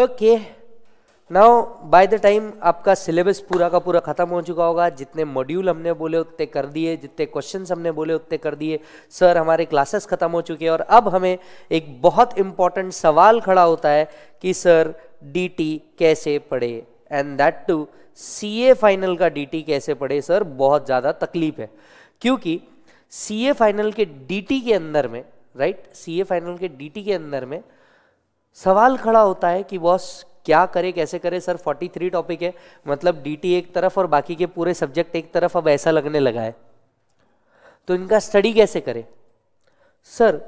Okay now by the time आपका syllabus पूरा का पूरा खत्म हो चुका होगा जितने मॉड्यूल हमने बोले उतने कर दिए जितने क्वेश्चन हमने बोले उतने कर दिए सर हमारे क्लासेस खत्म हो चुके हैं और अब हमें एक बहुत इंपॉर्टेंट सवाल खड़ा होता है कि सर डीटी कैसे पढ़े and that to CA final का डीटी कैसे पढ़े सर बहुत ज़्यादा तकलीफ है क्योंकि सीए फाइनल के डीटी के अंदर में राइट सीए फाइनल के डीटी के अंदर में सवाल खड़ा होता है कि बॉस क्या करे कैसे करे सर 43 टॉपिक है मतलब डीटी एक तरफ और बाकी के पूरे सब्जेक्ट एक तरफ अब ऐसा लगने लगा है तो इनका स्टडी कैसे करे सर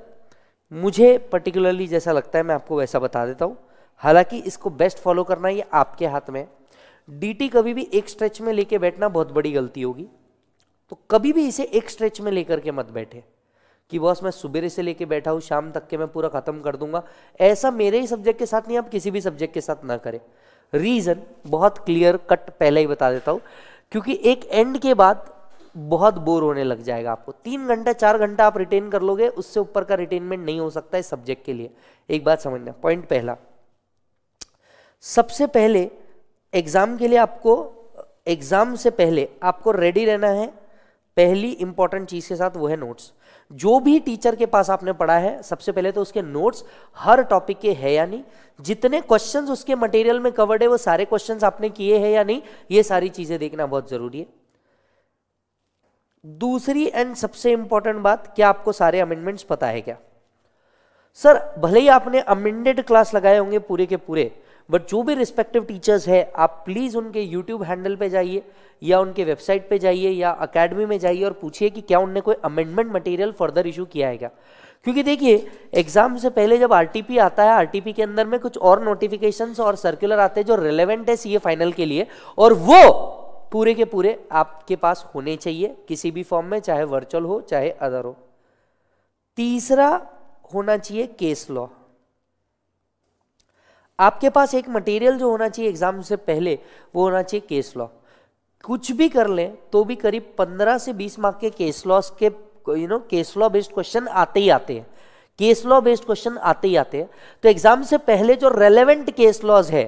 मुझे पर्टिकुलरली जैसा लगता है मैं आपको वैसा बता देता हूँ हालांकि इसको बेस्ट फॉलो करना ये आपके हाथ में डीटी कभी भी एक स्ट्रेच में लेके बैठना बहुत बड़ी गलती होगी तो कभी भी इसे एक स्ट्रेच में लेकर के मत बैठे कि बॉस मैं सुबह से लेके बैठा हूँ शाम तक के मैं पूरा ख़त्म कर दूंगा ऐसा मेरे ही सब्जेक्ट के साथ नहीं आप किसी भी सब्जेक्ट के साथ ना करें रीज़न बहुत क्लियर कट पहले ही बता देता हूँ क्योंकि एक एंड के बाद बहुत बोर होने लग जाएगा आपको तीन घंटा चार घंटा आप रिटेन कर लोगे उससे ऊपर का रिटेनमेंट नहीं हो सकता है सब्जेक्ट के लिए एक बात समझना पॉइंट पहला सबसे पहले एग्ज़ाम के लिए आपको एग्ज़ाम से पहले आपको रेडी रहना है पहली इंपॉर्टेंट चीज़ के साथ वो है नोट्स जो भी टीचर के पास आपने पढ़ा है सबसे पहले तो उसके नोट्स हर टॉपिक के है या नहीं जितने क्वेश्चंस उसके मटेरियल में कवर्ड है वो सारे क्वेश्चंस आपने किए हैं या नहीं ये सारी चीज़ें देखना बहुत ज़रूरी है दूसरी एंड सबसे इंपॉर्टेंट बात क्या आपको सारे अमेंडमेंट्स पता है क्या सर भले ही आपने अमेंडेड क्लास लगाए होंगे पूरे के पूरे बट जो भी रिस्पेक्टिव टीचर्स है आप प्लीज़ उनके यूट्यूब हैंडल पे जाइए या उनके वेबसाइट पे जाइए या अकेडमी में जाइए और पूछिए कि क्या उनने कोई अमेंडमेंट मटेरियल फर्दर इशू किया है क्या क्योंकि देखिए एग्जाम से पहले जब आरटीपी आता है आरटीपी के अंदर में कुछ और नोटिफिकेशन और सर्कुलर आते हैं जो रेलेवेंट है सीए फाइनल के लिए और वो पूरे के पूरे आपके पास होने चाहिए किसी भी फॉर्म में चाहे वर्चुअल हो चाहे अदर हो तीसरा होना चाहिए केस लॉ आपके पास एक मटेरियल जो होना चाहिए एग्जाम से पहले वो होना चाहिए केस लॉ कुछ भी कर ले तो भी करीब 15 से 20 मार्क के केस लॉस के you know case law based question आते ही आते हैं केस लॉ बेस्ड क्वेश्चन आते ही आते हैं तो एग्जाम से पहले जो रेलेवेंट केस लॉज है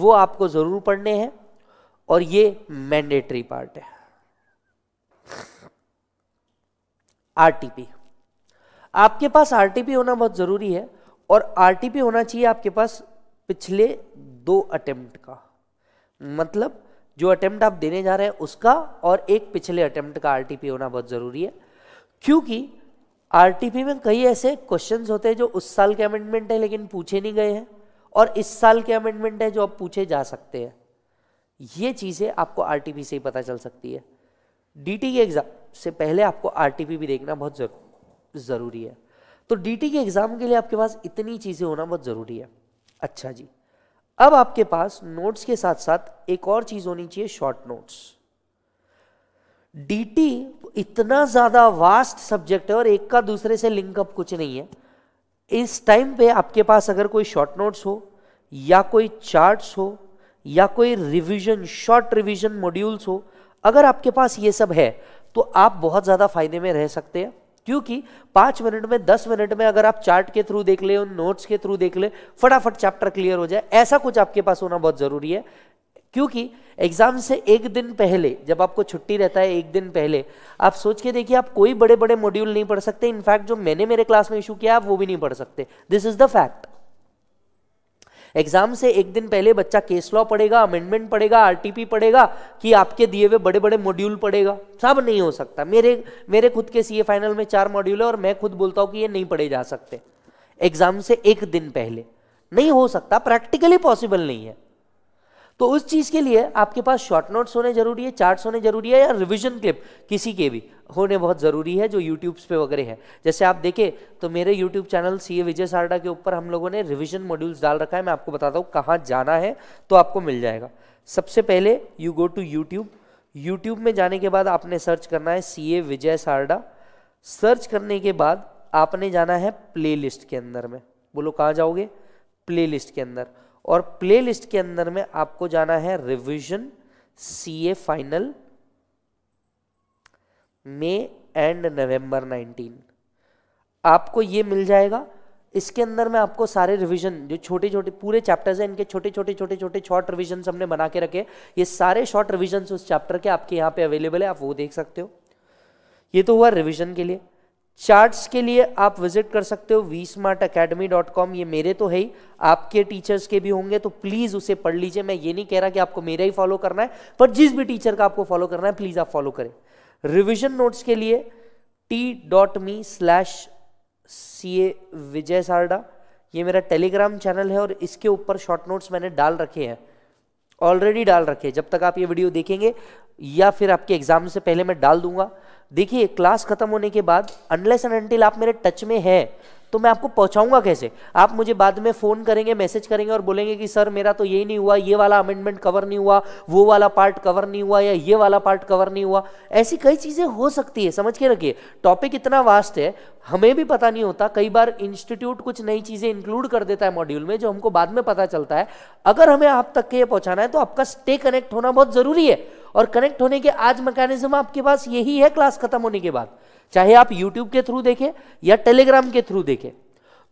वो आपको जरूर पढ़ने हैं और ये मैंडेटरी पार्ट है आरटीपी आपके पास आरटीपी होना बहुत जरूरी है और आरटीपी होना चाहिए आपके पास पिछले दो अटेम्प्ट का मतलब जो अटेम्प्ट आप देने जा रहे हैं उसका और एक पिछले अटेम्प्ट का आरटीपी होना बहुत ज़रूरी है क्योंकि आरटीपी में कई ऐसे क्वेश्चंस होते हैं जो उस साल के अमेंडमेंट है लेकिन पूछे नहीं गए हैं और इस साल के अमेंडमेंट है जो अब पूछे जा सकते हैं ये चीज़ें आपको आर से ही पता चल सकती है डी के एग्ज़ाम से पहले आपको आर भी देखना बहुत ज़रूरी है तो डी के एग्ज़ाम के लिए आपके पास इतनी चीज़ें होना बहुत ज़रूरी है अच्छा जी अब आपके पास नोट्स के साथ साथ एक और चीज होनी चाहिए शॉर्ट नोट्स डीटी इतना ज्यादा वास्ट सब्जेक्ट है और एक का दूसरे से लिंकअप कुछ नहीं है इस टाइम पे आपके पास अगर कोई शॉर्ट नोट्स हो या कोई चार्ट्स हो या कोई रिवीजन शॉर्ट रिवीजन मॉड्यूल्स हो अगर आपके पास ये सब है तो आप बहुत ज़्यादा फायदे में रह सकते हैं क्योंकि पाँच मिनट में दस मिनट में अगर आप चार्ट के थ्रू देख ले उन नोट्स के थ्रू देख ले फटाफट चैप्टर क्लियर हो जाए ऐसा कुछ आपके पास होना बहुत ज़रूरी है क्योंकि एग्जाम से एक दिन पहले जब आपको छुट्टी रहता है एक दिन पहले आप सोच के देखिए आप कोई बड़े बड़े मॉड्यूल नहीं पढ़ सकते इनफैक्ट जो मैंने मेरे क्लास में इशू किया आप वो भी नहीं पढ़ सकते this is the fact exam से एक दिन पहले बच्चा केस लॉ पढ़ेगा अमेंडमेंट पढ़ेगा आरटीपी पढ़ेगा कि आपके दिए हुए बड़े बड़े मॉड्यूल पढ़ेगा सब नहीं हो सकता मेरे मेरे खुद के सीए फाइनल में चार मॉड्यूल है और मैं खुद बोलता हूँ कि ये नहीं पढ़े जा सकते एग्जाम से एक दिन पहले नहीं हो सकता प्रैक्टिकली पॉसिबल नहीं है तो उस चीज़ के लिए आपके पास शॉर्ट नोट्स होने जरूरी है चार्ट्स होने जरूरी है या रिविजन क्लिप किसी के भी होने बहुत ज़रूरी है जो यूट्यूब्स पे वगैरह है जैसे आप देखें तो मेरे YouTube channel C A Vijay Sarda के ऊपर हम लोगों ने रिविजन मॉड्यूल्स डाल रखा है मैं आपको बताता हूँ कहाँ जाना है तो आपको मिल जाएगा सबसे पहले you go to YouTube YouTube में जाने के बाद आपने सर्च करना है सी ए विजय सारडा सर्च करने के बाद आपने जाना है प्लेलिस्ट के अंदर में बोलो कहाँ जाओगे प्लेलिस्ट के अंदर और प्लेलिस्ट के अंदर में आपको जाना है revision CA final May and November 19 आपको ये मिल जाएगा इसके अंदर में आपको सारे रिवीजन जो छोटे छोटे पूरे चैप्टर्स हैं इनके छोटे छोटे छोटे छोटे शॉर्ट रिवीजन हमने बना के रखे ये सारे शॉर्ट रिविजन उस चैप्टर के आपके यहाँ पे अवेलेबल है आप वो देख सकते हो ये तो हुआ रिविजन के लिए चार्ट्स के लिए आप विजिट कर सकते हो V smart academy dot com ये मेरे तो है ही आपके टीचर्स के भी होंगे तो प्लीज़ उसे पढ़ लीजिए मैं ये नहीं कह रहा कि आपको मेरा ही फॉलो करना है पर जिस भी टीचर का आपको फॉलो करना है प्लीज़ आप फॉलो करें रिविजन नोट्स के लिए T dot me slash C A Vijay Sarda ये मेरा टेलीग्राम चैनल है और इसके ऊपर शॉर्ट नोट्स मैंने डाल रखे हैं ऑलरेडी डाल रखे हैं जब तक आप ये वीडियो देखेंगे या फिर आपके एग्जाम से पहले मैं डाल दूंगा देखिए क्लास खत्म होने के बाद अनलेस एंड अनटिल आप मेरे टच में है तो मैं आपको पहुंचाऊंगा कैसे आप मुझे बाद में फ़ोन करेंगे मैसेज करेंगे और बोलेंगे कि सर मेरा तो ये नहीं हुआ ये वाला अमेंडमेंट कवर नहीं हुआ वो वाला पार्ट कवर नहीं हुआ या ये वाला पार्ट कवर नहीं हुआ ऐसी कई चीज़ें हो सकती है समझ के रखिए टॉपिक इतना वास्ट है हमें भी पता नहीं होता कई बार इंस्टीट्यूट कुछ नई चीज़ें इंक्लूड कर देता है मॉड्यूल में जो हमको बाद में पता चलता है अगर हमें आप तक के ये पहुंचाना है तो आपका स्टे कनेक्ट होना बहुत ज़रूरी है और कनेक्ट होने के आज मैकेनिज्म आपके पास यही है क्लास खत्म होने के बाद चाहे आप यूट्यूब के थ्रू देखें या टेलीग्राम के थ्रू देखें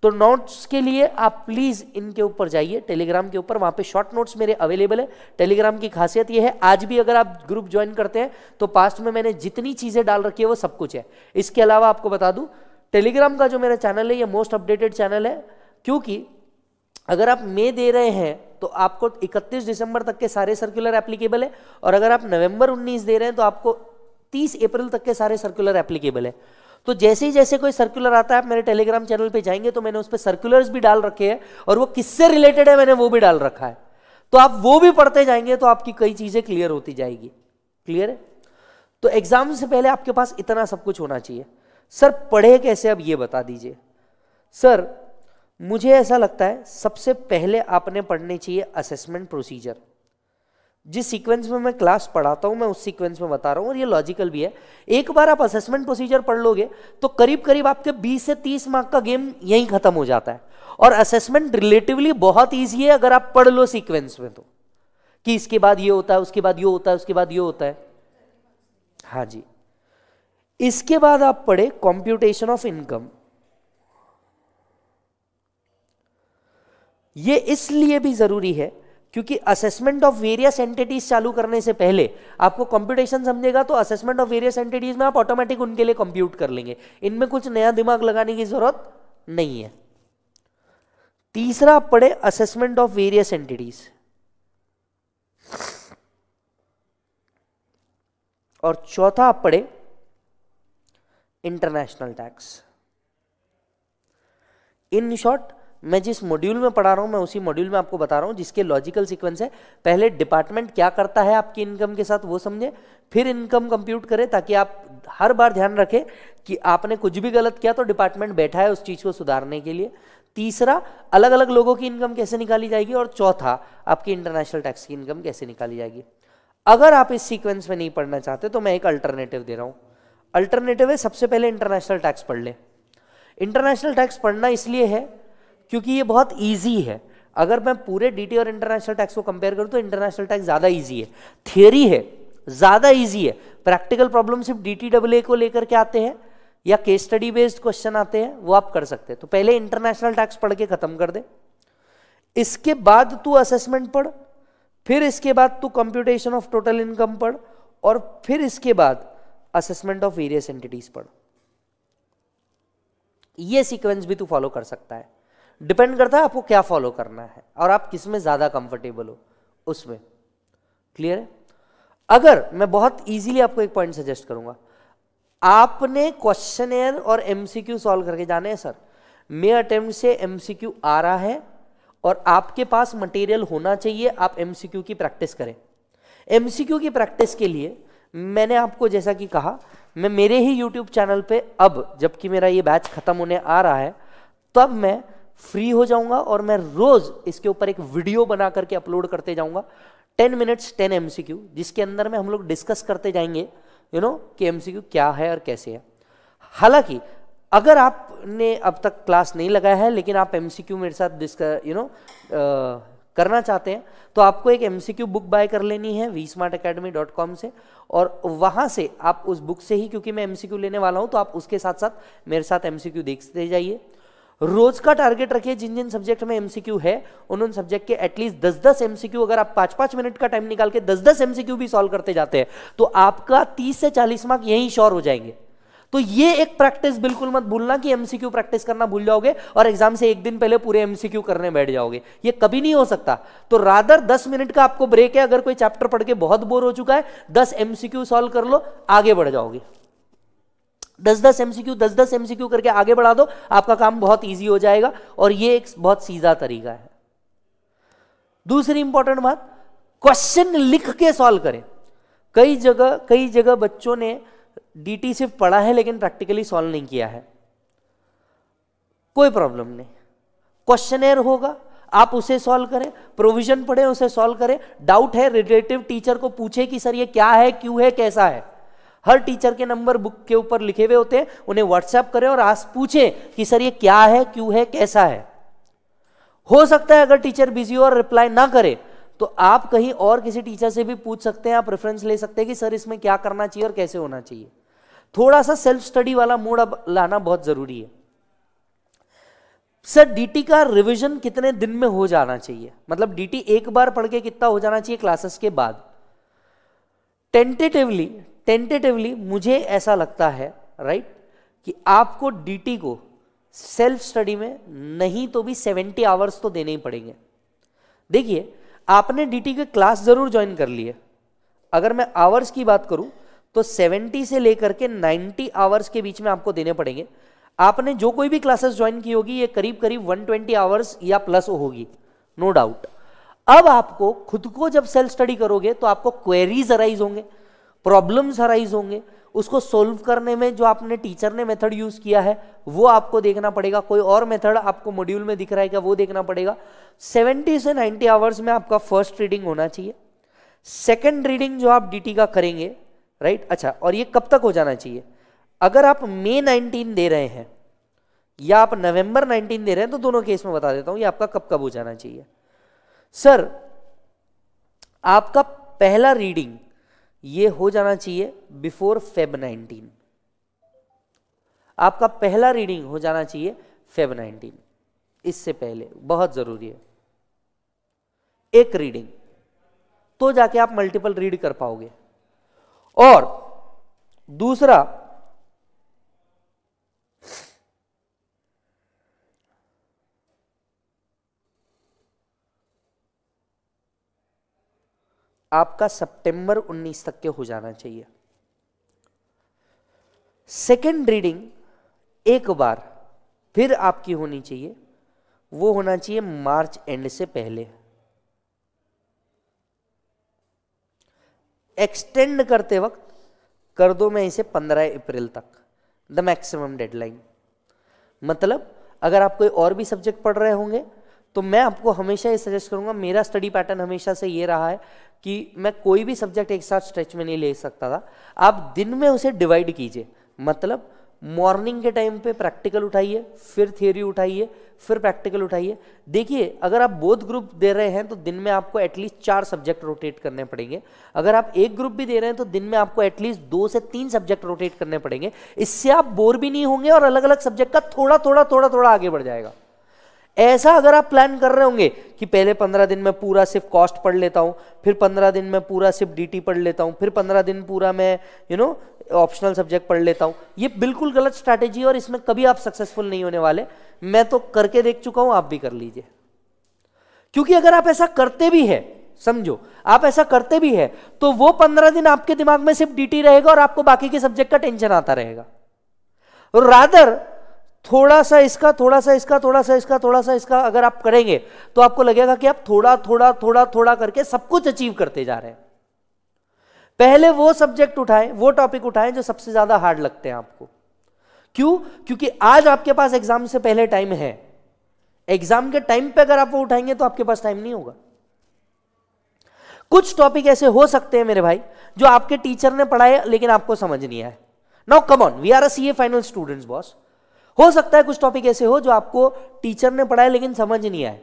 तो नोट्स के लिए आप प्लीज इनके ऊपर जाइए टेलीग्राम के ऊपर वहां पे शॉर्ट नोट्स मेरे अवेलेबल है टेलीग्राम की खासियत यह है आज भी अगर आप ग्रुप ज्वाइन करते हैं तो पास्ट में मैंने जितनी चीजें डाल रखी है वो सब कुछ है इसके अलावा आपको बता दूं टेलीग्राम का जो मेरा चैनल है ये मोस्ट अपडेटेड चैनल है क्योंकि अगर आप मे दे रहे हैं तो आपको इकतीस दिसंबर तक के सारे सर्कुलर एप्लीकेबल है और अगर आप नवंबर उन्नीस दे रहे हैं तो आपको तीस अप्रैल तक के सारे सर्कुलर एप्लीकेबल है तो जैसे ही जैसे कोई सर्कुलर आता है मेरे टेलीग्राम चैनल पे जाएंगे तो मैंने उस पर सर्कुलर भी डाल रखे हैं और वो किससे रिलेटेड है मैंने वो भी डाल रखा है तो आप वो भी पढ़ते जाएंगे तो आपकी कई चीज़ें क्लियर होती जाएगी क्लियर है तो एग्जाम से पहले आपके पास इतना सब कुछ होना चाहिए सर पढ़े कैसे अब ये बता दीजिए सर मुझे ऐसा लगता है सबसे पहले आपने पढ़ने चाहिए असेसमेंट प्रोसीजर जिस सीक्वेंस में मैं क्लास पढ़ाता हूँ मैं उस सीक्वेंस में बता रहा हूँ और ये लॉजिकल भी है एक बार आप असेसमेंट प्रोसीजर पढ़ लोगे तो करीब करीब आपके 20 से 30 मार्क का गेम यहीं खत्म हो जाता है और असेसमेंट रिलेटिवली बहुत ईजी है अगर आप पढ़ लो सीक्वेंस में तो कि इसके बाद ये होता है उसके बाद ये होता है उसके बाद ये होता है हाँ जी इसके बाद आप पढ़े कॉम्प्यूटेशन ऑफ इनकम ये इसलिए भी जरूरी है क्योंकि असेसमेंट ऑफ वेरियस एंटिटीज चालू करने से पहले आपको कंप्यूटेशन समझेगा तो असेसमेंट ऑफ वेरियस एंटिटीज में आप ऑटोमेटिक उनके लिए कंप्यूट कर लेंगे इनमें कुछ नया दिमाग लगाने की जरूरत नहीं है तीसरा पड़े असेसमेंट ऑफ वेरियस एंटिटीज और चौथा आप पड़े इंटरनेशनल टैक्स इन शॉर्ट मैं जिस मॉड्यूल में पढ़ा रहा हूँ मैं उसी मॉड्यूल में आपको बता रहा हूँ जिसके लॉजिकल सीक्वेंस है पहले डिपार्टमेंट क्या करता है आपकी इनकम के साथ वो समझें फिर इनकम कंप्यूट करें ताकि आप हर बार ध्यान रखें कि आपने कुछ भी गलत किया तो डिपार्टमेंट बैठा है उस चीज़ को सुधारने के लिए तीसरा अलग अलग लोगों की इनकम कैसे निकाली जाएगी और चौथा आपकी इंटरनेशनल टैक्स की इनकम कैसे निकाली जाएगी अगर आप इस सीक्वेंस में नहीं पढ़ना चाहते तो मैं एक अल्टरनेटिव दे रहा हूँ अल्टरनेटिव है सबसे पहले इंटरनेशनल टैक्स पढ़ लें इंटरनेशनल टैक्स पढ़ना इसलिए है क्योंकि ये बहुत ईजी है अगर मैं पूरे डीटी और इंटरनेशनल टैक्स को कंपेयर करूं तो इंटरनेशनल टैक्स ज़्यादा ईजी है थियरी है ज़्यादा ईजी है प्रैक्टिकल प्रॉब्लम सिर्फ डी टी को लेकर के आते हैं या केस स्टडी बेस्ड क्वेश्चन आते हैं वो आप कर सकते हैं तो पहले इंटरनेशनल टैक्स पढ़ के ख़त्म कर दे इसके बाद तू असेसमेंट पढ़ फिर इसके बाद तू कंप्यूटेशन ऑफ टोटल इनकम पढ़ और फिर इसके बाद असेसमेंट ऑफ वेरियस एंटिटीज पढ़ ये सीक्वेंस भी तू फॉलो कर सकता है डिपेंड करता है आपको क्या फॉलो करना है और आप किस में ज़्यादा कंफर्टेबल हो उसमें क्लियर है अगर मैं बहुत इजीली आपको एक पॉइंट सजेस्ट करूंगा आपने क्वेश्चन और एमसीक्यू सॉल्व करके जाने हैं सर मेरे अटेम्प्ट से एमसीक्यू आ रहा है और आपके पास मटेरियल होना चाहिए आप एमसीक्यू की प्रैक्टिस करें एमसीक्यू की प्रैक्टिस के लिए मैंने आपको जैसा कि कहा मैं मेरे ही यूट्यूब चैनल पे अब जबकि मेरा ये बैच खत्म होने आ रहा है तब मैं फ्री हो जाऊंगा और मैं रोज इसके ऊपर एक वीडियो बना करके अपलोड करते जाऊंगा टेन मिनट्स टेन एम जिसके अंदर में हम लोग डिस्कस करते जाएंगे यू नो कि एम क्या है और कैसे है हालांकि अगर आपने अब तक क्लास नहीं लगाया है लेकिन आप एम मेरे साथ डिस्कस यू नो करना चाहते हैं तो आपको एक एम बुक बाय कर लेनी है V smart academy dot com से और वहाँ से आप उस बुक से ही क्योंकि मैं एम लेने वाला हूँ तो आप उसके साथ साथ मेरे साथ एम देखते जाइए रोज का टारगेट रखिए जिन जिन सब्जेक्ट में एमसीक्यू है उन उन सब्जेक्ट के एटलीस्ट दस दस एमसीक्यू अगर आप पांच पांच मिनट का टाइम निकाल के दस दस एमसीक्यू भी सॉल्व करते जाते हैं तो आपका तीस से चालीस मार्क यही श्योर हो जाएंगे तो ये एक प्रैक्टिस बिल्कुल मत भूलना कि एमसीक्यू प्रैक्टिस करना भूल जाओगे और एग्जाम से एक दिन पहले पूरे एमसीक्यू करने बैठ जाओगे ये कभी नहीं हो सकता तो रादर दस मिनट का आपको ब्रेक है अगर कोई चैप्टर पढ़ के बहुत बोर हो चुका है दस एमसीक्यू सॉल्व कर लो आगे बढ़ जाओगे दस दस एमसीक्यू दस दस एमसीक्यू करके आगे बढ़ा दो आपका काम बहुत ईजी हो जाएगा और ये एक बहुत सीधा तरीका है दूसरी इंपॉर्टेंट बात क्वेश्चन लिख के सॉल्व करें कई जगह कई जगह बच्चों ने डी सिर्फ पढ़ा है लेकिन प्रैक्टिकली सॉल्व नहीं किया है कोई प्रॉब्लम नहीं क्वेश्चनेर होगा आप उसे सॉल्व करें प्रोविजन पढ़ें उसे सॉल्व करें डाउट है रिलेटिव टीचर को पूछे कि सर ये क्या है क्यों है कैसा है हर टीचर के नंबर बुक के ऊपर लिखे हुए होते हैं उन्हें व्हाट्सएप करें और आज पूछें कि सर ये क्या है क्यों है कैसा है हो सकता है अगर टीचर बिजी हो और रिप्लाई ना करे तो आप कहीं और किसी टीचर से भी पूछ सकते हैं आप रेफरेंस ले सकते हैं कि सर इसमें क्या करना चाहिए और कैसे होना चाहिए थोड़ा सा सेल्फ स्टडी वाला मूड अब लाना बहुत जरूरी है सर डीटी का रिवीजन कितने दिन में हो जाना चाहिए मतलब डीटी एक बार पढ़ के कितना हो जाना चाहिए क्लासेस के बाद टेंटेटिवली टेंटेटिवली मुझे ऐसा लगता है राइट right, कि आपको डीटी को सेल्फ स्टडी में नहीं तो भी 70 आवर्स तो देने ही पड़ेंगे देखिए आपने डीटी के क्लास जरूर ज्वाइन कर लिए अगर मैं आवर्स की बात करूं तो 70 से लेकर के 90 आवर्स के बीच में आपको देने पड़ेंगे आपने जो कोई भी क्लासेस ज्वाइन की होगी ये करीब करीब 120 आवर्स या प्लस होगी नो डाउट अब आपको खुद को जब सेल्फ स्टडी करोगे तो आपको क्वेरीज अराइज होंगे प्रॉब्लम्स अराइज होंगे उसको सोल्व करने में जो आपने टीचर ने मेथड यूज़ किया है वो आपको देखना पड़ेगा कोई और मेथड आपको मॉड्यूल में दिख रहा है क्या वो देखना पड़ेगा 70 से 90 आवर्स में आपका फर्स्ट रीडिंग होना चाहिए सेकंड रीडिंग जो आप डीटी का करेंगे राइट अच्छा और ये कब तक हो जाना चाहिए अगर आप मे 19 दे रहे हैं या आप नवंबर 19 दे रहे हैं तो दोनों केस में बता देता हूं ये आपका कब कब हो जाना चाहिए सर आपका पहला रीडिंग ये हो जाना चाहिए बिफोर फेब 19 आपका पहला रीडिंग हो जाना चाहिए फेब 19 इससे पहले बहुत जरूरी है एक रीडिंग तो जाके आप मल्टीपल रीड कर पाओगे और दूसरा आपका सितंबर 19 तक के हो जाना चाहिए सेकेंड रीडिंग एक बार फिर आपकी होनी चाहिए वो होना चाहिए मार्च एंड से पहले एक्सटेंड करते वक्त कर दो मैं इसे 15 अप्रैल तक द मैक्सिमम डेडलाइन मतलब अगर आप कोई और भी सब्जेक्ट पढ़ रहे होंगे तो मैं आपको हमेशा ये सजेस्ट करूंगा मेरा स्टडी पैटर्न हमेशा से ये रहा है कि मैं कोई भी सब्जेक्ट एक साथ स्ट्रेच में नहीं ले सकता था आप दिन में उसे डिवाइड कीजिए मतलब मॉर्निंग के टाइम पे प्रैक्टिकल उठाइए फिर थियोरी उठाइए फिर प्रैक्टिकल उठाइए देखिए अगर आप बोध ग्रुप दे रहे हैं तो दिन में आपको एटलीस्ट चार सब्जेक्ट रोटेट करने पड़ेंगे अगर आप एक ग्रुप भी दे रहे हैं तो दिन में आपको एटलीस्ट दो से तीन सब्जेक्ट रोटेट करने पड़ेंगे इससे आप बोर भी नहीं होंगे और अलग अलग सब्जेक्ट का थोड़ा थोड़ा थोड़ा थोड़ा आगे बढ़ जाएगा ऐसा अगर आप प्लान कर रहे होंगे कि पहले पंद्रह दिन में पूरा सिर्फ कॉस्ट पढ़ लेता हूँ फिर पंद्रह दिन में पूरा सिर्फ डीटी पढ़ लेता हूँ फिर पंद्रह दिन पूरा मैं यू नो ऑप्शनल सब्जेक्ट पढ़ लेता हूँ ये बिल्कुल गलत स्ट्रैटेजी और इसमें कभी आप सक्सेसफुल नहीं होने वाले मैं तो करके देख चुका हूँ आप भी कर लीजिए क्योंकि अगर आप ऐसा करते भी है समझो आप ऐसा करते भी है तो वो पंद्रह दिन आपके दिमाग में सिर्फ डीटी रहेगा और आपको बाकी के सब्जेक्ट का टेंशन आता रहेगा रादर थोड़ा सा इसका थोड़ा सा इसका थोड़ा सा इसका थोड़ा सा इसका अगर आप करेंगे तो आपको लगेगा कि आप थोड़ा थोड़ा थोड़ा थोड़ा करके सब कुछ अचीव करते जा रहे हैं पहले वो सब्जेक्ट उठाएं वो टॉपिक उठाएं जो सबसे ज्यादा हार्ड लगते हैं आपको क्यों क्योंकि आज आपके पास एग्जाम से पहले टाइम है एग्जाम के टाइम पे अगर आप वो उठाएंगे तो आपके पास टाइम नहीं होगा कुछ टॉपिक ऐसे हो सकते हैं मेरे भाई जो आपके टीचर ने पढ़ाए लेकिन आपको समझ नहीं आए now come on we are a C A final students boss हो सकता है कुछ टॉपिक ऐसे हो जो आपको टीचर ने पढ़ाया लेकिन समझ नहीं आए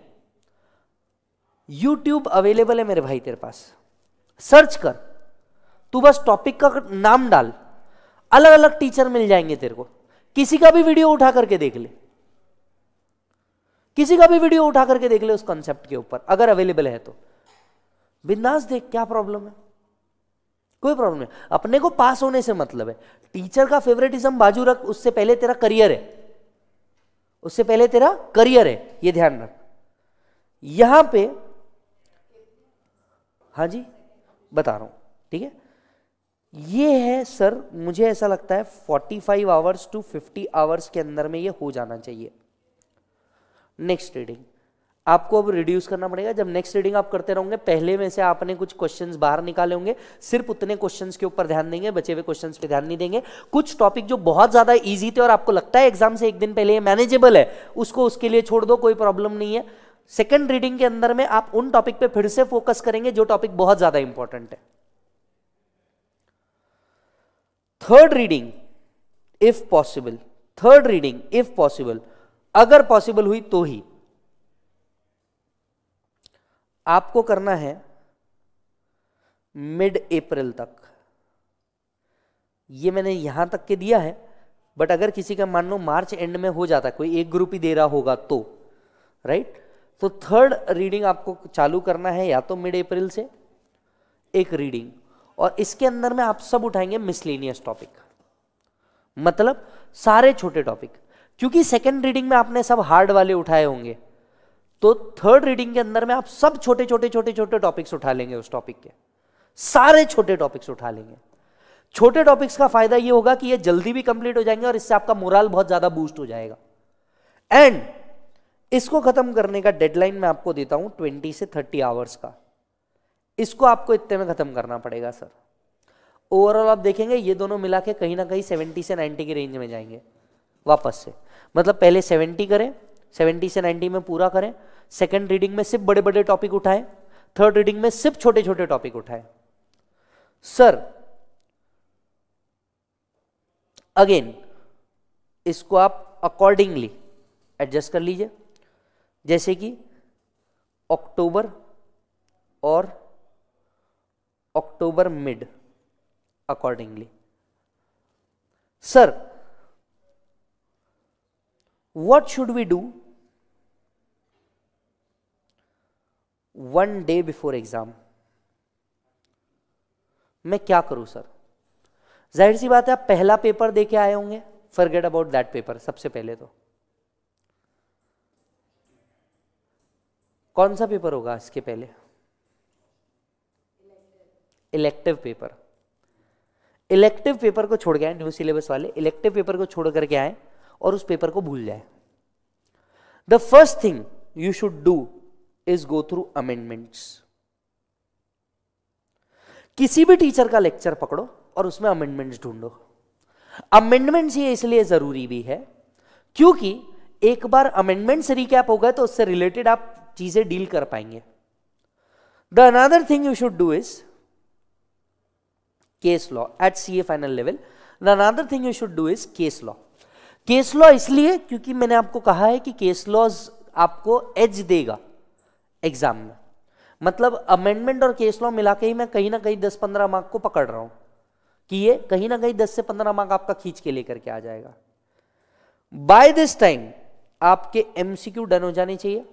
यूट्यूब अवेलेबल है मेरे भाई तेरे पास सर्च कर तू बस टॉपिक का नाम डाल अलग अलग टीचर मिल जाएंगे तेरे को किसी का भी वीडियो उठा करके देख ले किसी का भी वीडियो उठा करके देख ले उस कॉन्सेप्ट के ऊपर अगर अवेलेबल है तो बिंदास देख क्या प्रॉब्लम है कोई प्रॉब्लम नहीं अपने को पास होने से मतलब है टीचर का फेवरेटिज्म बाजू रख उससे पहले तेरा करियर है उससे पहले तेरा करियर है ये ध्यान रख यहां पे हाँ जी बता रहा हूं ठीक है ये है सर मुझे ऐसा लगता है 45 आवर्स टू 50 आवर्स के अंदर में ये हो जाना चाहिए नेक्स्ट रीडिंग आपको अब रिड्यूस करना पड़ेगा जब नेक्स्ट रीडिंग आप करते रहोगे पहले में से आपने कुछ क्वेश्चंस बाहर निकाले होंगे सिर्फ उतने क्वेश्चंस के ऊपर ध्यान देंगे बचे हुए क्वेश्चंस पे ध्यान नहीं देंगे कुछ टॉपिक जो बहुत ज्यादा ईजी थे और आपको लगता है एग्जाम से एक दिन पहले मैनेजेबल है उसको उसके लिए छोड़ दो कोई प्रॉब्लम नहीं है सेकेंड रीडिंग के अंदर में आप उन टॉपिक पर फिर से फोकस करेंगे जो टॉपिक बहुत ज्यादा इंपॉर्टेंट है third reading if possible third reading if possible अगर पॉसिबल हुई तो ही आपको करना है मिड अप्रैल तक ये मैंने यहां तक के दिया है बट अगर किसी का मान लो मार्च एंड में हो जाता है कोई एक ग्रुप ही दे रहा होगा तो राइट तो थर्ड रीडिंग आपको चालू करना है या तो मिड अप्रैल से एक रीडिंग और इसके अंदर में आप सब उठाएंगे मिसलेनियस टॉपिक मतलब सारे छोटे टॉपिक क्योंकि सेकेंड रीडिंग में आपने सब हार्ड वाले उठाए होंगे तो थर्ड रीडिंग के अंदर में आप सब छोटे छोटे छोटे छोटे टॉपिक्स उठा लेंगे उस टॉपिक के सारे छोटे टॉपिक्स उठा लेंगे छोटे टॉपिक्स का फायदा ये होगा कि ये जल्दी भी कंप्लीट हो जाएंगे और इससे आपका मोराल बहुत ज्यादा बूस्ट हो जाएगा एंड इसको खत्म करने का डेडलाइन मैं आपको देता हूं ट्वेंटी से थर्टी आवर्स का इसको आपको इतने में खत्म करना पड़ेगा सर ओवरऑल आप देखेंगे ये दोनों मिला के कहीं ना कहीं सेवेंटी से नाइन्टी की रेंज में जाएंगे वापस से मतलब पहले सेवेंटी करें सेवेंटी से नाइन्टी में पूरा करें सेकेंड रीडिंग में सिर्फ बड़े बड़े टॉपिक उठाएं थर्ड रीडिंग में सिर्फ छोटे छोटे टॉपिक उठाएं सर अगेन इसको आप अकॉर्डिंगली एडजस्ट कर लीजिए जैसे कि अक्टूबर और October mid accordingly sir what should we do one day before exam मैं क्या करूं सर जाहिर सी बात है आप पहला पेपर देके आए होंगे फॉरगेट अबाउट दैट पेपर सबसे पहले तो कौन सा पेपर होगा इसके पहले इलेक्टिव पेपर इलेक्टिव पेपर को छोड़ गया न्यू सिलेबस वाले इलेक्टिव पेपर को छोड़ करके आए और उस पेपर को भूल जाए the first thing you should do is go through amendments किसी भी टीचर का लेक्चर पकड़ो और उसमें अमेंडमेंट्स ढूंढो अमेंडमेंट्स ये इसलिए जरूरी भी है क्योंकि एक बार अमेंडमेंट्स रिकैप हो गए तो उससे रिलेटेड आप चीजें डील कर पाएंगे the another thing you should do is case law at C A final level the another thing you should do is case law case law इसलिए क्योंकि मैंने आपको कहा है कि केस लॉज आपको एज देगा एग्जाम में मतलब अमेंडमेंट और केस लॉ मिला के ही मैं कहीं ना कहीं दस पंद्रह मार्क को पकड़ रहा हूं कि ये कहीं ना कहीं दस से पंद्रह मार्क आपका खींच के लेकर के आ जाएगा बाय दिस टाइम आपके एमसीक्यू डन हो जाने चाहिए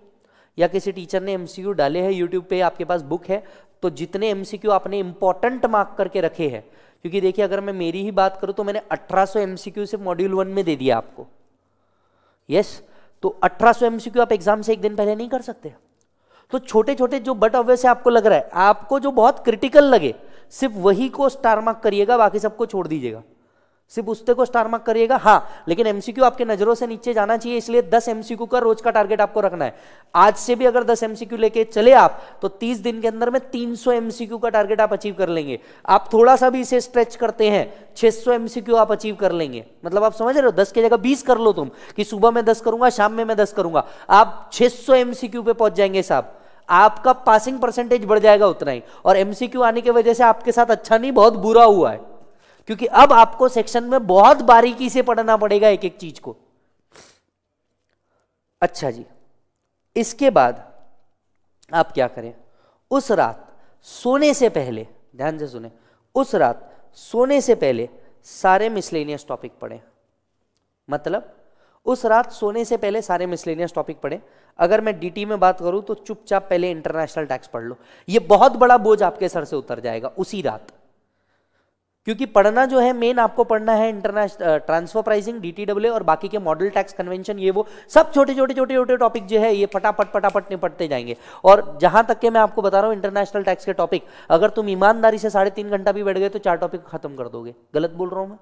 या किसी टीचर ने एमसीक्यू डाले हैं यूट्यूब पे आपके पास बुक है तो जितने एमसीक्यू आपने इंपॉर्टेंट मार्क करके रखे हैं क्योंकि देखिए अगर मैं मेरी ही बात करूं तो मैंने 1800 एमसीक्यू सिर्फ मॉड्यूल वन में दे दिया आपको यस yes? तो 1800 एमसीक्यू आप एग्जाम से एक दिन पहले नहीं कर सकते तो छोटे छोटे जो बट ऑब्वियस है आपको लग रहा है आपको जो बहुत क्रिटिकल लगे सिर्फ वही को स्टार मार्क करिएगा बाकी सबको छोड़ दीजिएगा सिर्फ उससे को स्टार मार्क करिएगा हाँ लेकिन एमसीक्यू आपके नजरों से नीचे जाना चाहिए इसलिए 10 एमसीक्यू का रोज का टारगेट आपको रखना है आज से भी अगर 10 एमसीक्यू लेके चले आप तो 30 दिन के अंदर में 300 एमसीक्यू का टारगेट आप अचीव कर लेंगे आप थोड़ा सा भी इसे स्ट्रेच करते हैं 600 एमसीक्यू आप अचीव कर लेंगे मतलब आप समझ रहे हो दस की जगह बीस कर लो तुम कि सुबह में दस करूंगा शाम में मैं दस करूंगा आप छह सौ एमसीक्यू पे पहुंच जाएंगे साहब आपका पासिंग परसेंटेज बढ़ जाएगा उतना ही और एमसीक्यू आने की वजह से आपके साथ अच्छा नहीं बहुत बुरा हुआ है क्योंकि अब आपको सेक्शन में बहुत बारीकी से पढ़ना पड़ेगा एक एक चीज को अच्छा जी इसके बाद आप क्या करें उस रात सोने से पहले ध्यान से सुने उस रात सोने से पहले सारे मिसलेनियस टॉपिक पढ़ें मतलब उस रात सोने से पहले सारे मिसलेनियस टॉपिक पढ़ें अगर मैं डीटी में बात करूं तो चुपचाप पहले इंटरनेशनल टैक्स पढ़ लो ये बहुत बड़ा बोझ आपके सर से उतर जाएगा उसी रात क्योंकि पढ़ना जो है मेन आपको पढ़ना है इंटरनेशनल ट्रांसफर प्राइसिंग डीटीडब्ल्यू और बाकी के मॉडल टैक्स कन्वेंशन ये वो सब छोटे छोटे छोटे छोटे टॉपिक जो है ये फटाफट फटाफट निपटते जाएंगे और जहां तक के मैं आपको बता रहा हूँ इंटरनेशनल टैक्स के टॉपिक अगर तुम ईमानदारी से साढ़े तीन घंटा भी बैठ गए तो चार टॉपिक खत्म कर दोगे गलत बोल रहा हूँ मैं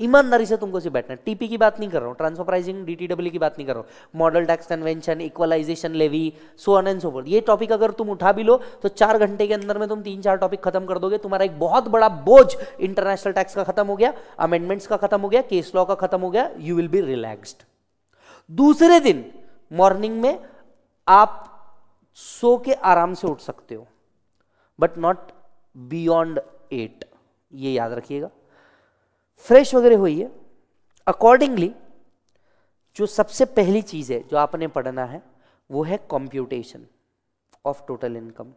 ईमानदारी से तुमको से बैठना टीपी की बात नहीं कर रहा हूँ ट्रांसफर प्राइसिंग डीटीडब्ल्यू की बात नहीं कर रहा हूँ model tax convention equalization levy so on and so forth ये टॉपिक अगर तुम उठा भी लो तो चार घंटे के अंदर में तुम तीन चार टॉपिक खत्म कर दोगे तुम्हारा एक बहुत बड़ा बोझ इंटरनेशनल टैक्स का खत्म हो गया अमेंडमेंट्स का खत्म हो गया केस लॉ का खत्म हो गया यू विल बी रिलैक्स्ड दूसरे दिन मॉर्निंग में आप सो के आराम से उठ सकते हो बट नॉट बियॉन्ड एट ये याद रखिएगा फ्रेश वगैरह हुई है अकॉर्डिंगली जो सबसे पहली चीज़ है जो आपने पढ़ना है वो है कॉम्प्यूटेशन ऑफ टोटल इनकम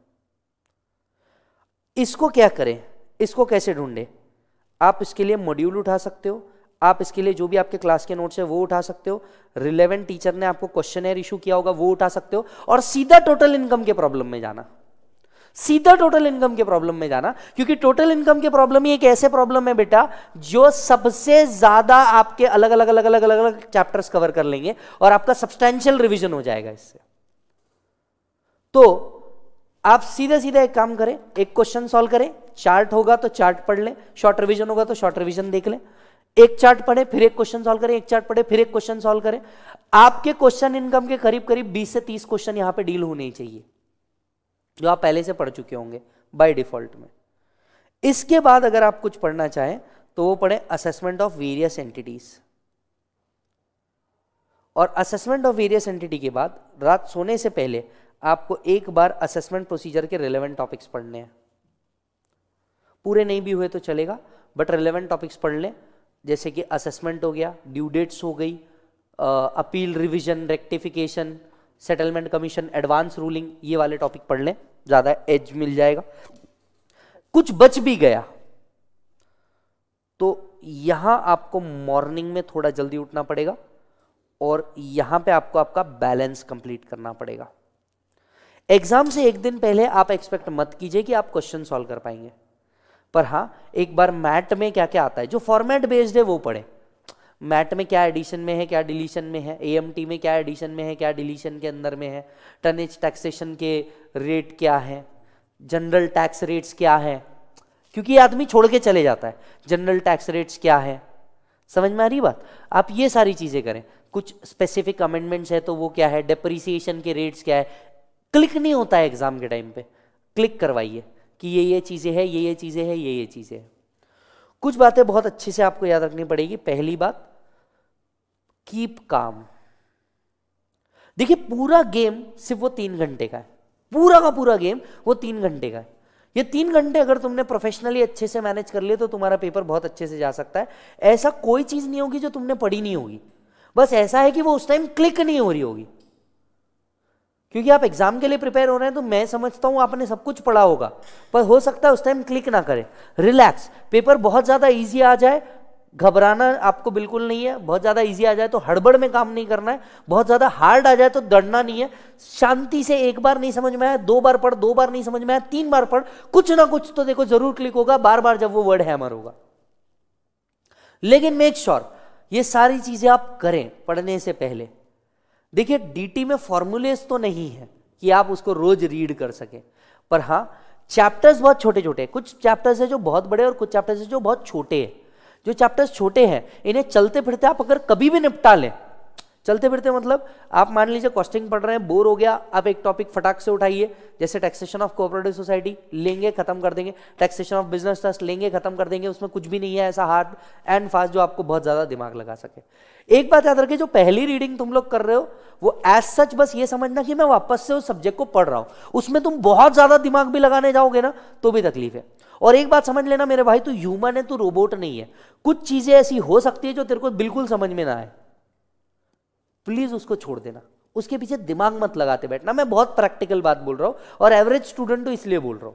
इसको क्या करें इसको कैसे ढूंढें आप इसके लिए मॉड्यूल उठा सकते हो आप इसके लिए जो भी आपके क्लास के नोट्स है वो उठा सकते हो रिलेवेंट टीचर ने आपको क्वेश्चन इशू किया होगा वो उठा सकते हो और सीधा टोटल इनकम के प्रॉब्लम में जाना सीधा टोटल इनकम के प्रॉब्लम में जाना क्योंकि टोटल इनकम के प्रॉब्लम ही एक ऐसे प्रॉब्लम है बेटा जो सबसे ज्यादा आपके अलग अलग अलग अलग अलग अलग चैप्टर्स कवर कर लेंगे और आपका सब्सटैंशियल रिविजन हो जाएगा इससे तो आप सीधे सीधे एक काम करें एक क्वेश्चन सॉल्व करें चार्ट होगा तो चार्ट पढ़ लें शॉर्ट रिविजन होगा तो शॉर्ट रिविजन देख लें एक चार्ट पढ़े फिर एक क्वेश्चन सॉल्व करें एक चार्ट पढ़े फिर एक क्वेश्चन सॉल्व करें आपके क्वेश्चन इनकम के करीब करीब 20 से 30 क्वेश्चन यहां पे डील होने चाहिए जो आप पहले से पढ़ चुके होंगे बाय डिफॉल्ट में इसके बाद अगर आप कुछ पढ़ना चाहें तो वो पढ़ें असेसमेंट ऑफ वेरियस एंटिटीज और असेसमेंट ऑफ वेरियस एंटिटी के बाद रात सोने से पहले आपको एक बार असेसमेंट प्रोसीजर के रिलेवेंट टॉपिक्स पढ़ने हैं पूरे नहीं भी हुए तो चलेगा बट रिलेवेंट टॉपिक्स पढ़ लें जैसे कि असेसमेंट हो गया ड्यू डेट्स हो गई appeal revision rectification settlement commission advance ruling ये वाले टॉपिक पढ़ लें ज़्यादा एज मिल जाएगा कुछ बच भी गया तो यहां आपको मॉर्निंग में थोड़ा जल्दी उठना पड़ेगा और यहां पे आपको आपका बैलेंस कंप्लीट करना पड़ेगा एग्जाम से एक दिन पहले आप एक्सपेक्ट मत कीजिए कि आप क्वेश्चन सॉल्व कर पाएंगे पर हां एक बार मैट में क्या क्या आता है जो फॉर्मेट बेस्ड है वो पढ़े मैट में क्या एडिशन में है क्या डिलीशन में है एएमटी में क्या एडिशन में है क्या डिलीशन के अंदर में है टनेज टैक्सेशन के रेट क्या है जनरल टैक्स रेट्स क्या है क्योंकि ये आदमी छोड़ के चले जाता है जनरल टैक्स रेट्स क्या है समझ में आ रही बात आप ये सारी चीज़ें करें कुछ स्पेसिफिक अमेंडमेंट्स है तो वो क्या है डेप्रिसिएशन के रेट्स क्या है क्लिक नहीं होता है एग्जाम के टाइम पे क्लिक करवाइए कि ये ये चीज़ें हैं ये ये चीज़ें हैं ये ये चीज़ें हैं कुछ बातें बहुत अच्छे से आपको याद रखनी पड़ेगी पहली बात कीप काम देखिए पूरा गेम सिर्फ वो तीन घंटे का है पूरा का पूरा गेम वो तीन घंटे का है ये तीन घंटे अगर तुमने प्रोफेशनली अच्छे से मैनेज कर लिए तो तुम्हारा पेपर बहुत अच्छे से जा सकता है ऐसा कोई चीज़ नहीं होगी जो तुमने पढ़ी नहीं होगी बस ऐसा है कि वो उस टाइम क्लिक नहीं हो रही होगी क्योंकि आप एग्जाम के लिए प्रिपेयर हो रहे हैं तो मैं समझता हूं आपने सब कुछ पढ़ा होगा पर हो सकता है उस टाइम क्लिक ना करें रिलैक्स पेपर बहुत ज़्यादा ईजी आ जाए घबराना आपको बिल्कुल नहीं है बहुत ज़्यादा इजी आ जाए तो हड़बड़ में काम नहीं करना है बहुत ज़्यादा हार्ड आ जाए तो डरना नहीं है शांति से एक बार नहीं समझ में आया दो बार पढ़ दो बार नहीं समझ में आया तीन बार पढ़ कुछ ना कुछ तो देखो जरूर क्लिक होगा बार बार जब वो वर्ड हैमर होगा लेकिन मेक श्योर ये सारी चीज़ें आप करें पढ़ने से पहले देखिए डीटी में फॉर्मूलेस तो नहीं है कि आप उसको रोज रीड कर सके पर हाँ चैप्टर्स बहुत छोटे छोटे कुछ चैप्टर्स है जो बहुत बड़े और कुछ चैप्टर्स है जो बहुत छोटे हैं जो चैप्टर्स छोटे हैं इन्हें चलते फिरते आप अगर कभी भी निपटा लें चलते फिरते मतलब आप मान लीजिए कॉस्टिंग पढ़ रहे हैं बोर हो गया आप एक टॉपिक फटाक से उठाइए जैसे टैक्सेशन ऑफ कोऑपरेटिव सोसाइटी लेंगे खत्म कर देंगे टैक्सेशन ऑफ बिजनेस ट्रस्ट लेंगे खत्म कर देंगे उसमें कुछ भी नहीं है ऐसा हार्ड एंड फास्ट जो आपको बहुत ज़्यादा दिमाग लगा सके एक बात याद रखिए जो पहली रीडिंग तुम लोग कर रहे हो वो एज सच बस ये समझना कि मैं वापस से उस सब्जेक्ट को पढ़ रहा हूँ उसमें तुम बहुत ज़्यादा दिमाग भी लगाने जाओगे ना तो भी तकलीफ है और एक बात समझ लेना मेरे भाई तू ह्यूमन है तू रोबोट नहीं है कुछ चीज़ें ऐसी हो सकती है जो तेरे को बिल्कुल समझ में ना आए प्लीज़ उसको छोड़ देना उसके पीछे दिमाग मत लगाते बैठना मैं बहुत प्रैक्टिकल बात बोल रहा हूँ और एवरेज स्टूडेंट तो इसलिए बोल रहा हूं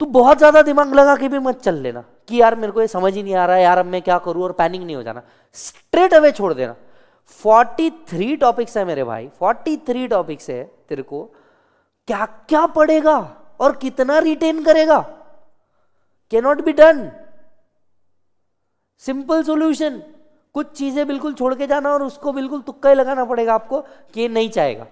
तो बहुत ज़्यादा दिमाग लगा के भी मत चल लेना कि यार मेरे को ये समझ ही नहीं आ रहा है यार अब मैं क्या करूं और पैनिक नहीं हो जाना स्ट्रेट अवे छोड़ देना 43 टॉपिक्स है मेरे भाई 43 टॉपिक्स है तेरे को क्या क्या पढ़ेगा और कितना रिटेन करेगा cannot be done simple solution कुछ चीज़ें बिल्कुल छोड़ के जाना और उसको बिल्कुल तुक्का ही लगाना पड़ेगा आपको कि नहीं चाहेगा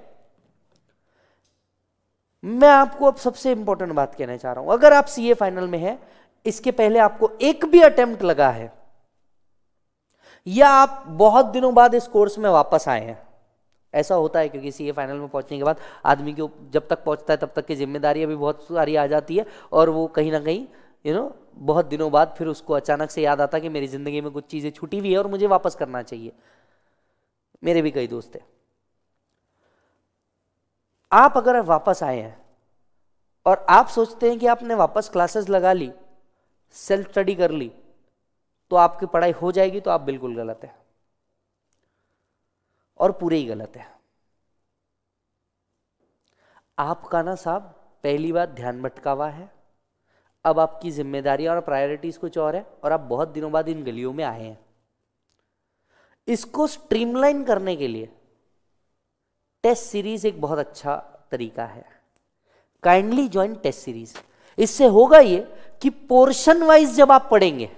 मैं आपको अब सबसे इंपॉर्टेंट बात कहना चाह रहा हूं अगर आप सीए फाइनल में हैं इसके पहले आपको एक भी अटेम्प्ट लगा है या आप बहुत दिनों बाद इस कोर्स में वापस आए हैं ऐसा होता है क्योंकि सीए फाइनल में पहुंचने के बाद आदमी को जब तक पहुंचता है तब तक की जिम्मेदारियां भी बहुत सारी आ जाती है और वो कहीं ना कहीं यू नो बहुत दिनों बाद फिर उसको अचानक से याद आता कि मेरी ज़िंदगी में कुछ चीज़ें छूटी हुई है और मुझे वापस करना चाहिए मेरे भी कई दोस्त हैं आप अगर वापस आए हैं और आप सोचते हैं कि आपने वापस क्लासेस लगा ली सेल्फ स्टडी कर ली तो आपकी पढ़ाई हो जाएगी तो आप बिल्कुल गलत हैं और पूरे ही गलत है आपका ना साहब पहली बात ध्यान हुआ है अब आपकी जिम्मेदारी और प्रायोरिटीज कुछ और है और आप बहुत दिनों बाद इन गलियों में आए हैं इसको स्ट्रीमलाइन करने के लिए टेस्ट सीरीज एक बहुत अच्छा तरीका है काइंडली ज्वाइन टेस्ट सीरीज इससे होगा ये कि पोर्शन वाइज जब आप पढ़ेंगे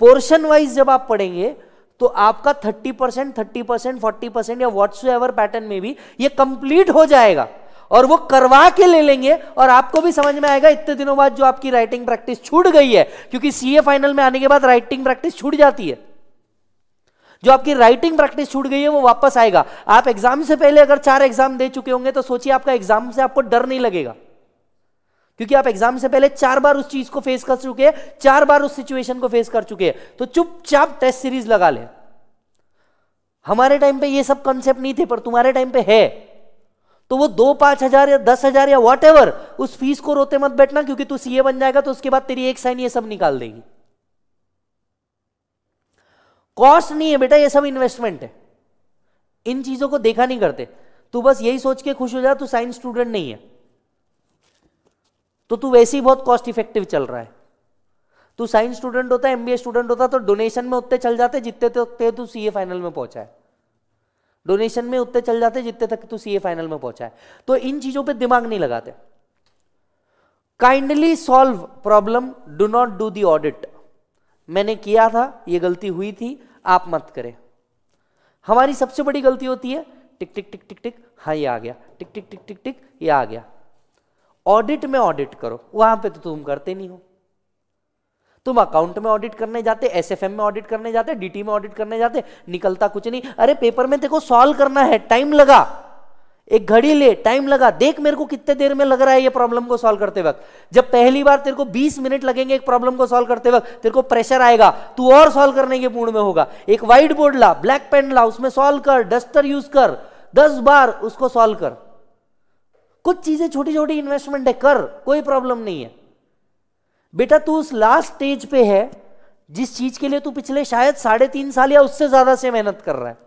पोर्शन वाइज जब आप पढ़ेंगे तो आपका 30 percent thirty percent forty percent या व्हाट्स एवर पैटर्न में भी ये कंप्लीट हो जाएगा और वो करवा के ले लेंगे और आपको भी समझ में आएगा इतने दिनों बाद जो आपकी राइटिंग प्रैक्टिस छूट गई है क्योंकि सीए फाइनल में आने के बाद राइटिंग प्रैक्टिस छूट जाती है जो आपकी राइटिंग प्रैक्टिस छूट गई है वो वापस आएगा आप एग्जाम से पहले अगर चार एग्जाम दे चुके होंगे तो सोचिए आपका एग्जाम से आपको डर नहीं लगेगा क्योंकि आप एग्जाम से पहले चार बार उस चीज को फेस कर चुके हैं चार बार उस सिचुएशन को फेस कर चुके हैं तो चुपचाप टेस्ट सीरीज लगा ले हमारे टाइम पे ये सब कॉन्सेप्ट नहीं थे पर तुम्हारे टाइम पे है तो वो दो पांच हजार या दस हजार या वॉट उस फीस को रोते मत बैठना क्योंकि तू सीए बन जाएगा तो उसके बाद तेरी एक साइन ये सब निकाल देगी कॉस्ट नहीं है बेटा ये सब इन्वेस्टमेंट है इन चीजों को देखा नहीं करते तू बस यही सोच के खुश हो जा तू साइंस स्टूडेंट नहीं है तो तू वैसे ही बहुत कॉस्ट इफेक्टिव चल रहा है तू साइंस स्टूडेंट होता है एमबीए स्टूडेंट होता तो डोनेशन में उतने चल जाते जितने तो तू सीए फाइनल में पहुंचा है डोनेशन में उतने चल जाते जितने तक तू सीए फाइनल में पहुंचा है तो इन चीजों पे दिमाग नहीं लगाते kindly solve problem do not do the audit मैंने किया था ये गलती हुई थी आप मत करें हमारी सबसे बड़ी गलती होती है टिक टिक टिक टिक टिक हाँ ये आ गया टिक टिक टिक टिक टिक ये आ गया ऑडिट में ऑडिट करो वहां पे तो तुम करते नहीं हो तुम अकाउंट में ऑडिट करने जाते एम में ऑडिट करने जाते डीटी में ऑडिट करने जाते निकलता कुछ नहीं अरे पेपर में देखो सॉल्व करना है टाइम लगा एक घड़ी ले टाइम लगा देख मेरे को कितने देर में लग रहा है ये प्रॉब्लम को सॉल्व करते वक्त जब पहली बार तेरे को 20 मिनट लगेंगे एक प्रॉब्लम को सॉल्व करते वक्त तेरे को प्रेशर आएगा तू और सॉल्व करने के मूड में होगा एक व्हाइट बोर्ड ला ब्लैक पेन ला उसमें सॉल्व कर डस्टर यूज कर दस बार उसको सॉल्व कर कुछ चीजें छोटी छोटी इन्वेस्टमेंट है कर कोई प्रॉब्लम नहीं है बेटा तू उस लास्ट स्टेज पे है जिस चीज के लिए तू पिछले शायद साढ़े तीन साल या उससे ज्यादा से मेहनत कर रहा है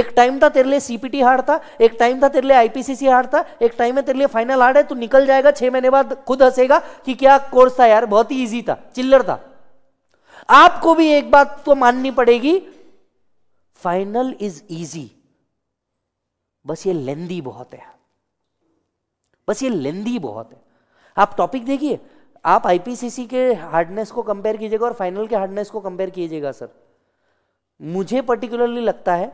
एक टाइम था तेरे लिए सीपीटी हार्ड था एक टाइम था तेरे लिए आईपीसीसी हार्ड था एक टाइम है तेरे लिए फाइनल हार्ड है तू निकल जाएगा छह महीने बाद खुद हंसेगा कि क्या कोर्स था यार बहुत ही ईजी था चिल्लर था आपको भी एक बात तो माननी पड़ेगी फाइनल इज ईजी बस ये लेंदी बहुत है बस ये लेंदी बहुत है आप टॉपिक देखिए आप आईपीसीसी के हार्डनेस को कंपेयर कीजिएगा और फाइनल के हार्डनेस को कंपेयर कीजिएगा सर मुझे पर्टिकुलरली लगता है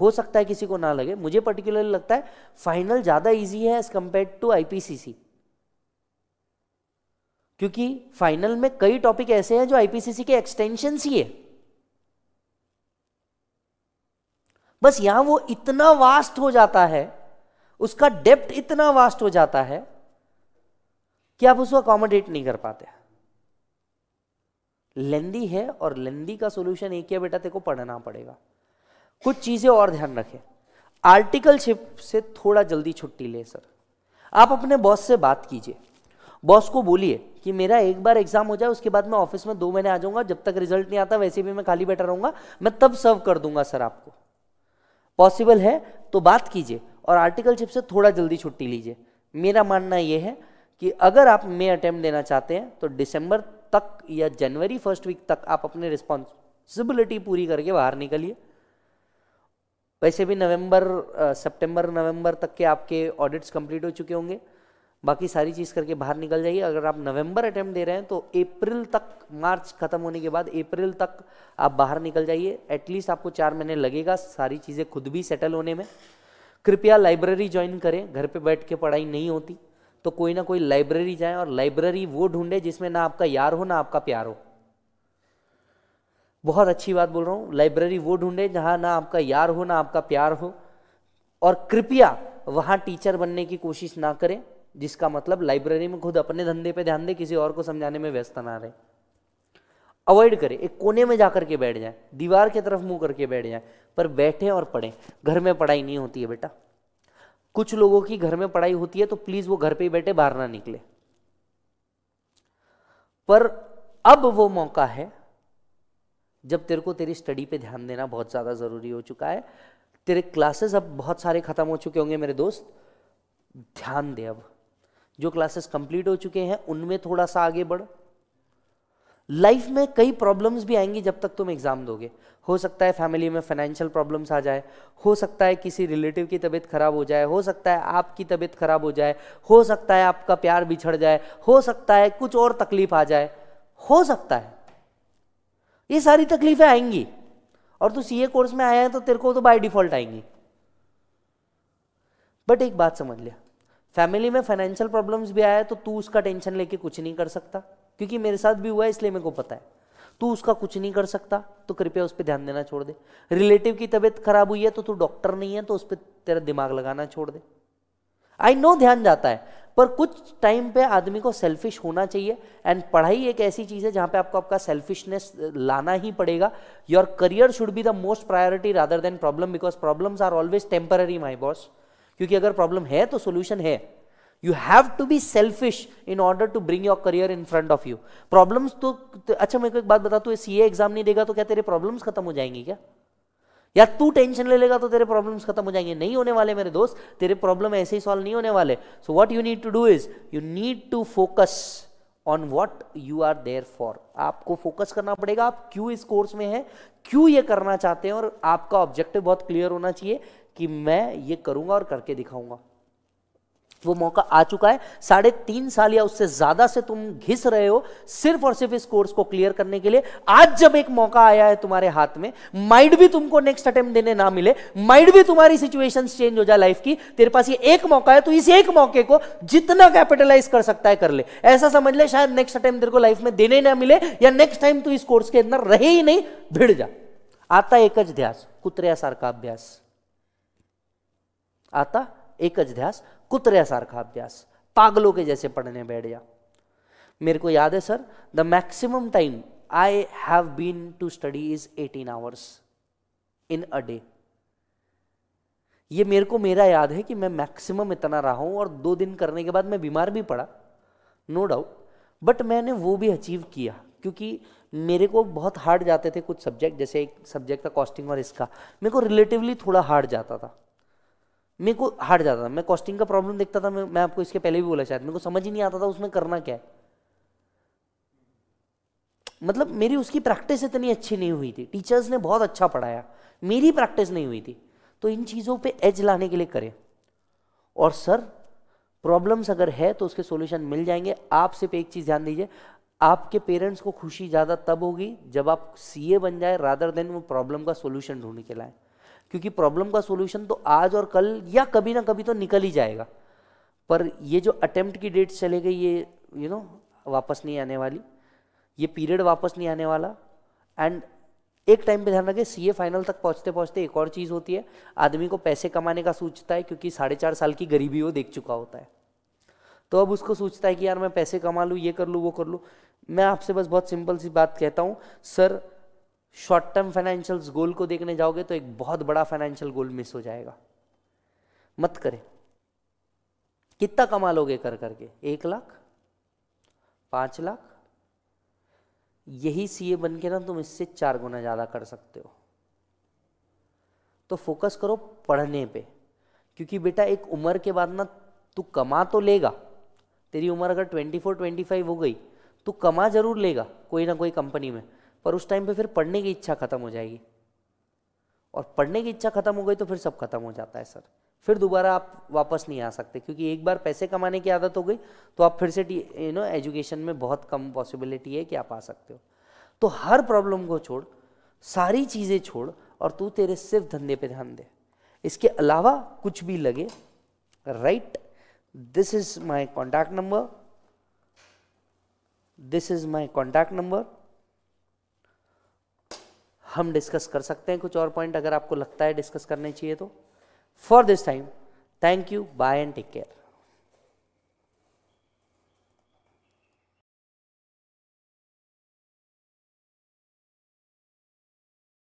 हो सकता है किसी को ना लगे मुझे पर्टिकुलरली लगता है फाइनल ज़्यादा इजी है एज कंपेयर टू आईपीसीसी क्योंकि फाइनल में कई टॉपिक ऐसे हैं जो आईपीसीसी के एक्सटेंशन ही है बस यहां वो इतना वास्ट हो जाता है उसका डेप्थ इतना वास्ट हो जाता है कि आप उसको अकोमोडेट नहीं कर पाते लेंदी है और लेंदी का सोल्यूशन एक ही बेटा तेरे को पढ़ना पड़ेगा कुछ चीज़ें और ध्यान रखें आर्टिकलशिप से थोड़ा जल्दी छुट्टी ले सर आप अपने बॉस से बात कीजिए बॉस को बोलिए कि मेरा एक बार एग्जाम हो जाए उसके बाद मैं ऑफिस में दो महीने आ जाऊंगा जब तक रिजल्ट नहीं आता वैसे भी मैं खाली बैठा रहूंगा मैं तब सर्व कर दूंगा सर आपको पॉसिबल है तो बात कीजिए और आर्टिकलशिप से थोड़ा जल्दी छुट्टी लीजिए मेरा मानना यह है कि अगर आप मे अटेम्प्ट देना चाहते हैं तो दिसंबर तक या जनवरी फर्स्ट वीक तक आप अपने रिस्पॉन्सिबिलिटी पूरी करके बाहर निकलिए वैसे भी नवंबर सितंबर नवंबर तक के आपके ऑडिट्स कंप्लीट हो चुके होंगे बाकी सारी चीज़ करके बाहर निकल जाइए अगर आप नवंबर अटैम्प्ट दे रहे हैं तो अप्रैल तक मार्च खत्म होने के बाद अप्रैल तक आप बाहर निकल जाइए एटलीस्ट आपको चार महीने लगेगा सारी चीज़ें खुद भी सेटल होने में कृपया लाइब्रेरी ज्वाइन करें घर पे बैठ के पढ़ाई नहीं होती तो कोई ना कोई लाइब्रेरी जाए और लाइब्रेरी वो ढूंढे जिसमें ना आपका यार हो ना आपका प्यार हो बहुत अच्छी बात बोल रहा हूँ लाइब्रेरी वो ढूंढे जहाँ ना आपका यार हो ना आपका प्यार हो और कृपया वहाँ टीचर बनने की कोशिश ना करें जिसका मतलब लाइब्रेरी में खुद अपने धंधे पे ध्यान दे किसी और को समझाने में व्यस्त ना रहे अवॉइड करें एक कोने में जाकर के बैठ जाए दीवार की तरफ मुंह करके बैठ जाए पर बैठे और पढ़ें घर में पढ़ाई नहीं होती है बेटा कुछ लोगों की घर में पढ़ाई होती है तो प्लीज वो घर पे ही बैठे बाहर ना निकले पर अब वो मौका है जब तेरे को तेरी स्टडी पे ध्यान देना बहुत ज़्यादा ज़रूरी हो चुका है तेरे क्लासेस अब बहुत सारे ख़त्म हो चुके होंगे मेरे दोस्त ध्यान दे अब जो क्लासेस कंप्लीट हो चुके हैं उनमें थोड़ा सा आगे बढ़ लाइफ में कई प्रॉब्लम्स भी आएंगी जब तक तुम एग्ज़ाम दोगे हो सकता है फैमिली में फाइनेंशियल प्रॉब्लम्स आ जाए हो सकता है किसी रिलेटिव की तबीयत ख़राब हो जाए हो सकता है आपकी तबीयत ख़राब हो जाए हो सकता है आपका प्यार बिछड़ जाए हो सकता है कुछ और तकलीफ आ जाए हो सकता है ये सारी तकलीफें आएंगी और तू सीए कोर्स में आया है तो तेरे को तो बाय डिफॉल्ट आएंगी बट एक बात समझ लिया फैमिली में फाइनेंशियल प्रॉब्लम्स भी आया तो तू उसका टेंशन लेके कुछ नहीं कर सकता क्योंकि मेरे साथ भी हुआ है इसलिए मेरे को पता है तू उसका कुछ नहीं कर सकता तो कृपया उस पर ध्यान देना छोड़ दे रिलेटिव की तबीयत खराब हुई है तो तू डॉक्टर नहीं है तो उस पर तेरा दिमाग लगाना छोड़ दे आई नो ध्यान जाता है पर कुछ टाइम पे आदमी को सेल्फिश होना चाहिए एंड पढ़ाई एक ऐसी चीज़ है जहां पे आपको आपका सेल्फिशनेस लाना ही पड़ेगा your career should be the most priority rather than problem because problems are always temporary my boss क्योंकि अगर प्रॉब्लम है तो सोल्यूशन है you have to be selfish in order to bring your career in front of you problems तो, अच्छा मेरे को एक बात बता तू सी एग्जाम नहीं देगा तो क्या तेरे प्रॉब्लम्स खत्म हो जाएंगे क्या या तू टेंशन ले लेगा तो तेरे प्रॉब्लम्स खत्म हो जाएंगे नहीं होने वाले मेरे दोस्त तेरे प्रॉब्लम ऐसे ही सॉल्व नहीं होने वाले so what you need to do is you need to focus on what you are there for आपको फोकस करना पड़ेगा आप क्यों इस कोर्स में है क्यों ये करना चाहते हैं और आपका ऑब्जेक्टिव बहुत क्लियर होना चाहिए कि मैं ये करूंगा और करके दिखाऊंगा वो मौका आ चुका है साढ़े तीन साल या उससे ज्यादा से तुम घिस रहे हो सिर्फ और सिर्फ इस कोर्स को क्लियर करने के लिए आज जब एक मौका आया है तुम्हारे हाथ में माइंड भी तुमको नेक्स्ट अटेम्प्ट देने ना मिले माइंड भी तुम्हारी सिचुएशन चेंज हो जाए लाइफ की तेरे पास ये एक मौका है तो इस एक मौके को जितना कैपिटलाइज कर सकता है कर ले ऐसा समझ ले शायद नेक्स्ट अटेम्प्ट तेरे को लाइफ में देने ना मिले या नेक्स्ट टाइम तू इस कोर्स के अंदर रहे ही नहीं भिड़ जा आता एकज ध्यास कुत्र्यासारखा अभ्यास आता एकज ध्यास का अभ्यास पागलों के जैसे पढ़ने बैठ जा मेरे को याद है sir the maximum time I have been to study is 18 hours in a day ये मेरे को मेरा याद है कि मैं मैक्सिमम इतना रहा हूँ और दो दिन करने के बाद मैं बीमार भी पड़ा नो डाउट बट मैंने वो भी अचीव किया क्योंकि मेरे को बहुत हार्ड जाते थे कुछ सब्जेक्ट जैसे एक सब्जेक्ट था कॉस्टिंग और इसका मेरे को रिलेटिवली थोड़ा हार्ड जाता था मेरे को हार्ड जाता था मैं कॉस्टिंग का प्रॉब्लम देखता था मैं, मैं आपको इसके पहले भी बोला शायद मेरे को समझ ही नहीं आता था उसमें करना क्या है मतलब मेरी उसकी प्रैक्टिस इतनी अच्छी नहीं हुई थी टीचर्स ने बहुत अच्छा पढ़ाया मेरी प्रैक्टिस नहीं हुई थी तो इन चीज़ों पे एज लाने के लिए करें और सर प्रॉब्लम्स अगर है तो उसके सोल्यूशन मिल जाएंगे आप सिर्फ एक चीज़ ध्यान दीजिए आपके पेरेंट्स को खुशी ज़्यादा तब होगी जब आप सीए बन जाए रादर देन वो प्रॉब्लम का सोल्यूशन ढूंढ के लाएं क्योंकि प्रॉब्लम का सोल्यूशन तो आज और कल या कभी ना कभी तो निकल ही जाएगा पर ये जो अटेम्प्ट की डेट चले गई ये यू you नो know, वापस नहीं आने वाली ये पीरियड वापस नहीं आने वाला एंड एक टाइम पे ध्यान रखें ए फाइनल तक पहुंचते पहुंचते एक और चीज़ होती है आदमी को पैसे कमाने का सोचता है क्योंकि साढ़े चार साल की गरीबी वो देख चुका होता है तो अब उसको सोचता है कि यार मैं पैसे कमा लूँ ये कर लूँ वो कर लूँ मैं आपसे बस बहुत सिंपल सी बात कहता हूँ sir short term financial goal को देखने जाओगे तो एक बहुत बड़ा फाइनेंशियल गोल मिस हो जाएगा मत करें कितना कमा लोगे कर करके एक लाख पांच लाख यही सीए बन के ना तुम इससे चार गुना ज्यादा कर सकते हो तो फोकस करो पढ़ने पे क्योंकि बेटा एक उम्र के बाद ना तू कमा तो लेगा तेरी उम्र अगर ट्वेंटी फोर ट्वेंटी फाइव हो गई तू कमा जरूर लेगा कोई ना कोई कंपनी में पर उस टाइम पे फिर पढ़ने की इच्छा खत्म हो जाएगी और पढ़ने की इच्छा खत्म हो गई तो फिर सब खत्म हो जाता है सर फिर दोबारा आप वापस नहीं आ सकते क्योंकि एक बार पैसे कमाने की आदत हो गई तो आप फिर से यू नो एजुकेशन में बहुत कम पॉसिबिलिटी है कि आप आ सकते हो तो हर प्रॉब्लम को छोड़ सारी चीज़ें छोड़ और तू तेरे सिर्फ धंधे पे ध्यान दे इसके अलावा कुछ भी लगे right this is my contact number this is my contact number हम डिस्कस कर सकते हैं कुछ और पॉइंट अगर आपको लगता है डिस्कस करने चाहिए तो for this time thank you bye and take care